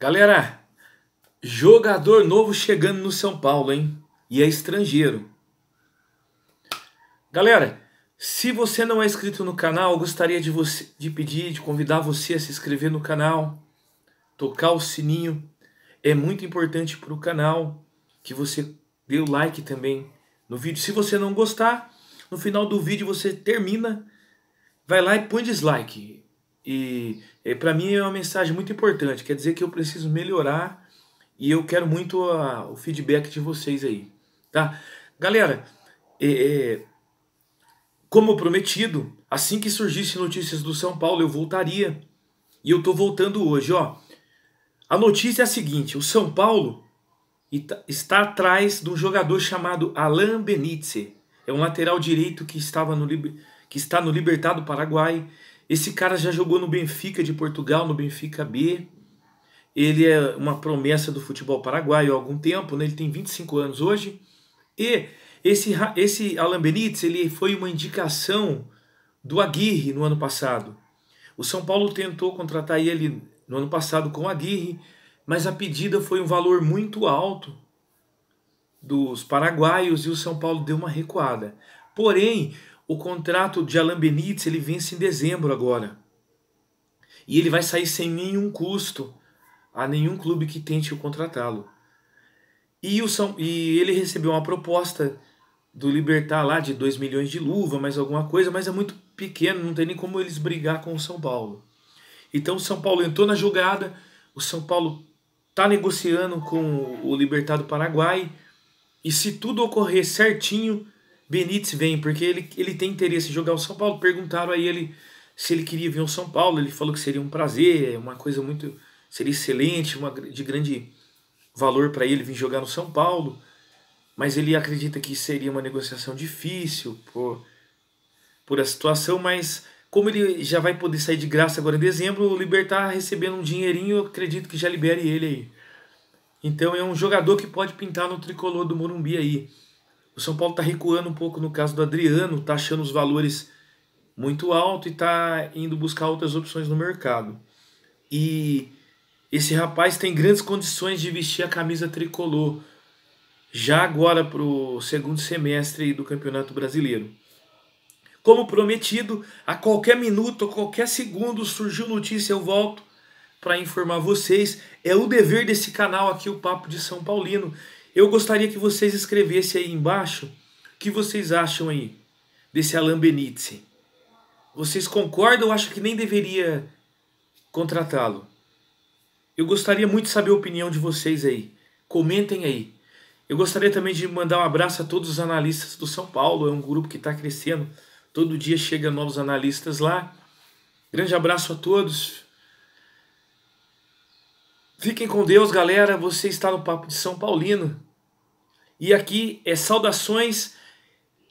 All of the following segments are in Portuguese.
Galera, jogador novo chegando no São Paulo, hein? E é estrangeiro. Galera, se você não é inscrito no canal, eu gostaria de, você, de pedir, de convidar você a se inscrever no canal, tocar o sininho. É muito importante para o canal que você dê o like também no vídeo. Se você não gostar, no final do vídeo você termina, vai lá e põe dislike. E é, para mim é uma mensagem muito importante. Quer dizer que eu preciso melhorar e eu quero muito a, o feedback de vocês aí, tá? Galera, é, é, como prometido, assim que surgisse notícias do São Paulo, eu voltaria. E eu tô voltando hoje, ó. A notícia é a seguinte: o São Paulo está atrás de um jogador chamado Alain Benítez. É um lateral direito que estava no que está no Libertado Paraguai esse cara já jogou no Benfica de Portugal, no Benfica B. Ele é uma promessa do futebol paraguaio há algum tempo, né? ele tem 25 anos hoje. E esse, esse Alan Benítez ele foi uma indicação do Aguirre no ano passado. O São Paulo tentou contratar ele no ano passado com o Aguirre, mas a pedida foi um valor muito alto dos paraguaios e o São Paulo deu uma recuada. Porém, o contrato de Alan Benítez ele vence em dezembro agora. E ele vai sair sem nenhum custo a nenhum clube que tente contratá-lo. E, o São, e ele recebeu uma proposta do Libertar lá de 2 milhões de luva, mais alguma coisa, mas é muito pequeno, não tem nem como eles brigar com o São Paulo. Então o São Paulo entrou na jogada, o São Paulo está negociando com o Libertar do Paraguai, e se tudo ocorrer certinho, Benítez vem, porque ele, ele tem interesse em jogar o São Paulo. Perguntaram a ele se ele queria vir ao São Paulo. Ele falou que seria um prazer, é uma coisa muito. seria excelente, uma, de grande valor para ele vir jogar no São Paulo. Mas ele acredita que seria uma negociação difícil por, por a situação, mas como ele já vai poder sair de graça agora em dezembro, o Libertar tá recebendo um dinheirinho, eu acredito que já libere ele aí. Então é um jogador que pode pintar no tricolor do Morumbi aí. O São Paulo está recuando um pouco no caso do Adriano, está achando os valores muito alto e está indo buscar outras opções no mercado. E esse rapaz tem grandes condições de vestir a camisa tricolor já agora para o segundo semestre do Campeonato Brasileiro. Como prometido, a qualquer minuto, a qualquer segundo surgiu notícia, eu volto para informar vocês. É o dever desse canal aqui, o Papo de São Paulino. Eu gostaria que vocês escrevessem aí embaixo o que vocês acham aí desse Alain Benítez. Vocês concordam ou acham que nem deveria contratá-lo? Eu gostaria muito de saber a opinião de vocês aí. Comentem aí. Eu gostaria também de mandar um abraço a todos os analistas do São Paulo. É um grupo que está crescendo. Todo dia chegam novos analistas lá. Grande abraço a todos. Fiquem com Deus, galera. Você está no Papo de São Paulino. E aqui é saudações,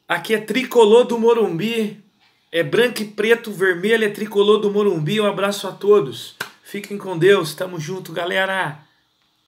aqui é tricolor do Morumbi, é branco e preto, vermelho, é tricolor do Morumbi. Um abraço a todos. Fiquem com Deus, tamo junto, galera.